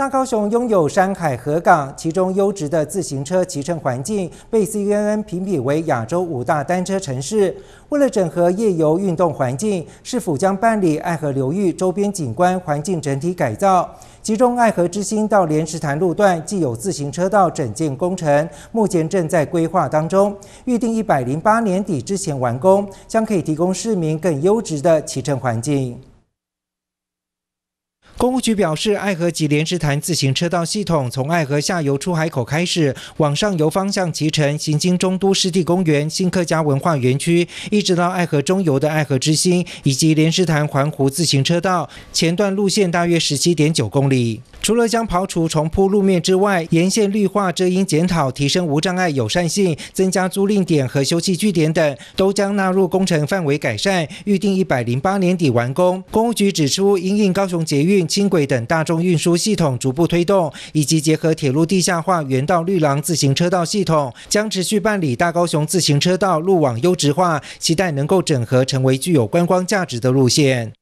大高雄拥有山海河港，其中优质的自行车骑乘环境被 CNN 评比为亚洲五大单车城市。为了整合夜游运动环境，市府将办理爱河流域周边景观环境整体改造，其中爱河之星到莲池潭路段既有自行车道整建工程目前正在规划当中，预定一百零八年底之前完工，将可以提供市民更优质的骑乘环境。公务局表示，爱河及莲池潭自行车道系统从爱河下游出海口开始，往上游方向骑乘，行经中都湿地公园、新客家文化园区，一直到爱河中游的爱河之心以及莲池潭环湖自行车道前段路线，大约十七点九公里。除了将刨除重铺路面之外，沿线绿化遮阴检讨、提升无障碍友善性、增加租赁点和休憩据点等，都将纳入工程范围改善，预定一百零八年底完工。公务局指出，因应高雄捷运。轻轨等大众运输系统逐步推动，以及结合铁路地下化、原道绿廊自行车道系统，将持续办理大高雄自行车道路网优质化，期待能够整合成为具有观光价值的路线。